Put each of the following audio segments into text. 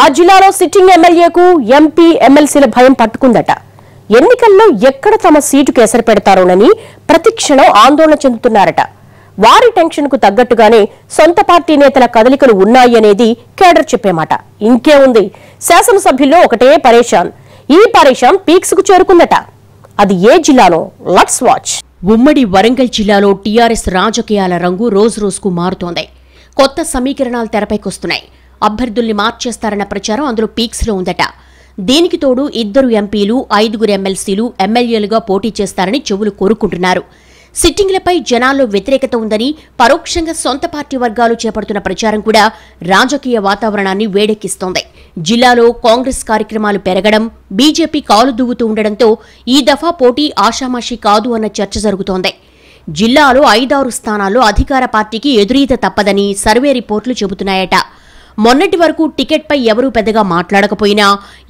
ఆ జిల్లాలో సిట్టింగ్ ఎమ్మెల్యేకు ఎంపీ ఎమ్మెల్సీల భయం పట్టుకుందట ఎన్నికల్లో ఎక్కడ తమ సీటు కేసరి పెడతారోనని ప్రతిక్షణం ఆందోళన చెందుతున్నారట వారి టెన్షన్ కు తగ్గట్టుగానే సొంత పార్టీ నేతల కదలికలు ఉన్నాయి అనేది కేడర్ చెప్పేమాట ఇంకే ఉంది శాసనసభ్యుల్లో ఒకటే పరేషాన్ ఈ పరేషాన్ పీక్స్ కు చేరుకుందట అది ఏ జిల్లాలో లట్స్ వాచ్ ఉమ్మడి వరంగల్ జిల్లాలో టీఆర్ఎస్ రాజకీయాల రంగు రోజురోజుకు మారుతోంది కొత్త సమీకరణాలు తెరపైకొస్తున్నాయి అభ్యర్థుల్ని మార్చేస్తారన్న ప్రచారం అందులో పీక్స్లో ఉందట దీనికి తోడు ఇద్దరు ఎంపీలు ఐదుగురు ఎమ్మెల్సీలు ఎమ్మెల్యేలుగా పోటీ చేస్తారని చెవులు కోరుకుంటున్నారు సిట్టింగ్లపై జనాల్లో వ్యతిరేకత ఉందని పరోక్షంగా సొంత పార్టీ వర్గాలు చేపడుతున్న ప్రచారం కూడా రాజకీయ వాతావరణాన్ని వేడెక్కిస్తోంది జిల్లాలో కాంగ్రెస్ కార్యక్రమాలు పెరగడం బీజేపీ కాలు దూగుతూ ఉండడంతో ఈ దఫా పోటీ ఆషామాషీ కాదు అన్న చర్చ జరుగుతోంది జిల్లాలో ఐదారు స్థానాల్లో అధికార పార్టీకి ఎదురీత తప్పదని సర్వే రిపోర్టులు చెబుతున్నాయట మొన్నటి వరకు టికెట్పై ఎవరూ పెద్దగా మాట్లాడకపోయినా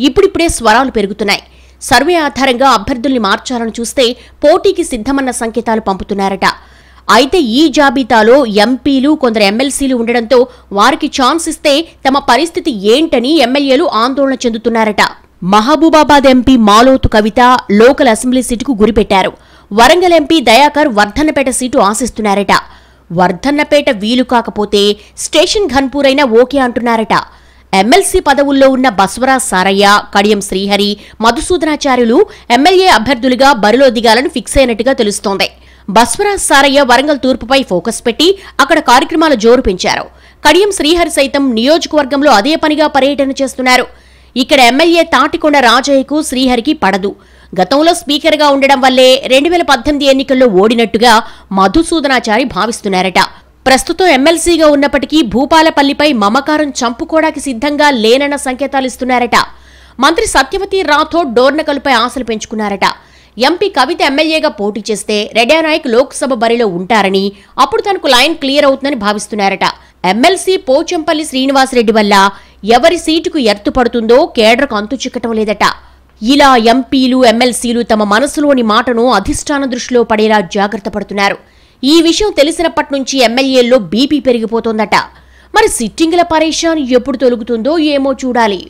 ఇప్పుడిప్పుడే స్వరాలు పెరుగుతున్నాయి సర్వే ఆధారంగా అభ్యర్థుల్ని మార్చాలని చూస్తే పోటీకి సిద్ధమన్న సంకేతాలు పంపుతున్నారట అయితే ఈ జాబితాలో ఎంపీలు కొందరు ఎమ్మెల్సీలు ఉండడంతో వారికి ఛాన్స్ ఇస్తే తమ పరిస్థితి ఏంటని ఎమ్మెల్యేలు ఆందోళన చెందుతున్నారట Mahabubabad MP Maloth Kavitha local assembly సీటుకు గురిపెట్టారు వరంగల్ ఎంపీ దయాకర్ వర్ధన్నపేట సీటు ఆశిస్తున్నారట వర్ధన్నపేట వీలు కాకపోతే స్టేషన్ ఘన్పూర్ ఓకే అంటున్నారట ఎమ్మెల్సీ పదవుల్లో ఉన్న బస్వరాజ్ సారయ్య కడియం శ్రీహరి మధుసూదనాచార్యులు ఎమ్మెల్యే అభ్యర్థులుగా బరిలో దిగాలని ఫిక్స్ అయినట్టుగా తెలుస్తోంది బస్వరాజ్ సారయ్య వరంగల్ తూర్పుపై ఫోకస్ పెట్టి అక్కడ కార్యక్రమాల జోరు పెంచారు కడియం శ్రీహరి సైతం నియోజకవర్గంలో అదే పనిగా పర్యటన చేస్తున్నారు ఇక్కడ ఎమ్మెల్యే తాటికొండ రాజయ్యకు శ్రీహరికి పడదు గతంలో స్పీకర్గా ఉండడం వల్లే రెండు వేల పద్దెనిమిది ఎన్నికల్లో ఓడినట్టుగా మధుసూదనాచారి భావిస్తున్నారట ప్రస్తుతం ఎమ్మెల్సీగా ఉన్నప్పటికీ భూపాలపల్లిపై మమకారం చంపుకోవడానికి సిద్ధంగా లేనన్న సంకేతాలిస్తున్నారట మంత్రి సత్యవతి రాథోడ్ డోర్నకలుపై ఆశలు పెంచుకున్నారట ఎంపీ కవిత ఎమ్మెల్యేగా పోటీ చేస్తే రెడ్యానాయక్ లోక్సభ బరిలో ఉంటారని అప్పుడు తనకు లైన్ క్లియర్ అవుతుందని భావిస్తున్నారట ఎమ్మెల్సీ పోచంపల్లి శ్రీనివాసరెడ్డి వల్ల ఎవరి సీటుకు ఎర్తు పడుతుందో కేడర్కు అంతు చిక్కటం లేదట ఇలా ఎంపీలు ఎమ్మెల్సీలు తమ మనసులోని మాటను అధిష్టాన దృష్టిలో పడేలా జాగ్రత్త పడుతున్నారు ఈ విషయం తెలిసినప్పటి నుంచి ఎమ్మెల్యేల్లో బీపీ పెరిగిపోతోందట మరి సిట్టింగుల పరేషాన్ ఎప్పుడు తొలుగుతుందో ఏమో చూడాలి